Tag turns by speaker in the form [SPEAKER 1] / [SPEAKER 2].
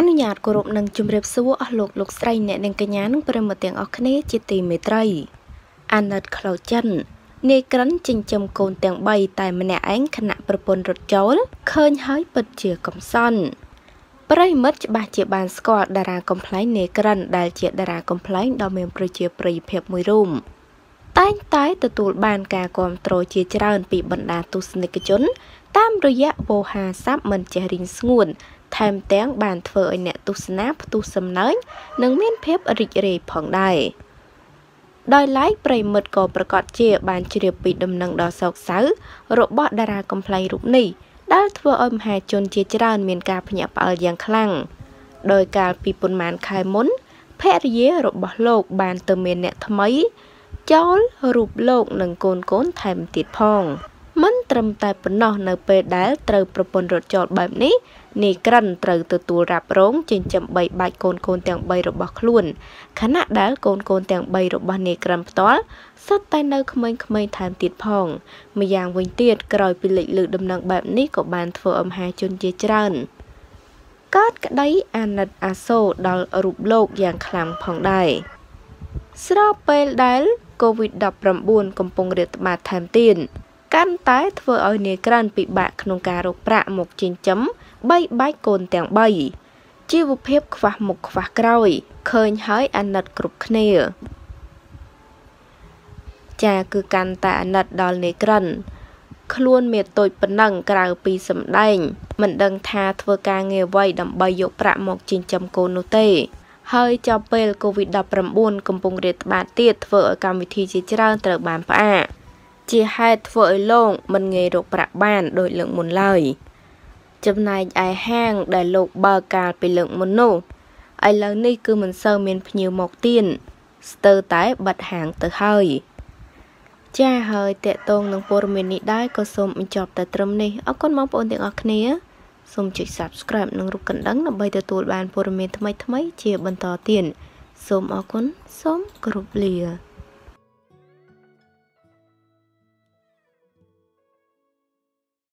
[SPEAKER 1] អនុញ្ញាតគោរពនិងជម្រាបសួរអស់លោកលោកស្រីអ្នកនិងកញ្ញានិងប្រិមត្តទាំងអស់គ្នាជាទីមេត្រីអាណិតក្លោចិននាយក្រិនចិញ្ចឹមកូនទាំង3តែម្នាក់ឯងខណៈប្រពន្ធរត់ចូលឃើញហើយពិតជាកំសន់ប្រិមិត្តច្បាស់ជាបានស្គាល់តារាកំ pl ែងនាយក្រិនដែលជាតារាកំ pl ែងដ៏មានប្រជាប្រិយភាពមួយរូបតែងតែទទួលបានការគាំទ្រជាច្រើនពីបណ្ដាទស្សនិកជនតាមរយៈវោហារស័ព្ទមិនចេះរីងស្ងួនថែមទាំងបានធ្វើឲ្យអ្នកទស្សនាផ្ទុះសំណើចនិងមានភាពរីករាយផងដែរដោយឡែកប្រិមិត្តក៏ប្រកាសជាបានជ្រាបពីដំណឹងដ៏សោកសៅរបស់តារាកំ pl ែងរូបនេះដែលធ្វើឲ្យមហាជនជាច្រើនមានការភ្ញាក់ផ្អើលយ៉ាងខ្លាំងដោយកាលពីប៉ុន្មានខែមុនភរិយារបស់លោកបានទៅមានអ្នកថ្មីចូលរូបលោកនិងកូនកូនថែមទៀតផង។ត្រឹមតែប៉ុណ្ណោះនៅពេលដែលត្រូវប្រពន្ធរត់ចោលបែបនេះនាយក្រិនត្រូវទទួលរ៉ាប់រងចិញ្ចឹមបីបាច់កូនកូនទាំង3របស់ខ្លួនខណៈដែលកូនកូនទាំង3របស់នាយក្រិនផ្ទាល់សុទ្ធតែនៅក្មេងៗថែមទៀតផងម្យ៉ាងវិញទៀតក្រោយពីលេចលឺដំណឹងបែបនេះក៏បានធ្វើអំហាជនជាច្រើនកើតក្តីអាណិតអាសូរដល់រូបលោកយ៉ាងខ្លាំងផងដែរស្របពេលដែល COVID-19 កំពុងរាតត្បាតថែមទៀតកាន់តែធ្វើឲ្យនាយក្រិនពិបាកក្នុងការរកប្រាក់មកចិញ្ចឹមបីបាច់កូនទាំង3ជីវភាពខ្វះមុខខ្វះក្រោយឃើញហើយអាណិតគ្រប់គ្នា ចាគឺកាន់តែអាណិតដល់នាយក្រិនខ្លួនមានតូចប៉ុណ្ណឹងក្រៅពីសម្ដែងមិនដឹងថាធ្វើការងារអ្វីដើម្បីយកប្រាក់មកចិញ្ចឹមកូននោះទេហើយចាប់ពេល COVID-19 កំពុងរាតត្បាតទៀតធ្វើឲ្យកម្មវិធីជាច្រើនត្រូវបានផ្អាកជាហេតុធ្វើឲ្យលោកមិនងាយរកប្រាក់បានដោយលើកមុនឡើយចំណែកឯហាងដែលលោក បើកាលពីលើកមុននោះឥឡូវនេះគឺមិនសូវមានភ្ញៀវមកទៀតស្ទើរតែបាត់ហាងទៅហើយចាហើយតកតងនឹងព័ត៌មាននេះដែរក៏សូមបញ្ចប់តែត្រឹមនេះអរគុណបងប្អូនទាំងអស់គ្នាសូមចុច Subscribe និងរូបកណ្ដឹងដើម្បីទទួលបានព័ត៌មានថ្មីៗជាបន្តទៀតសូមអរគុណសូមគោរពលា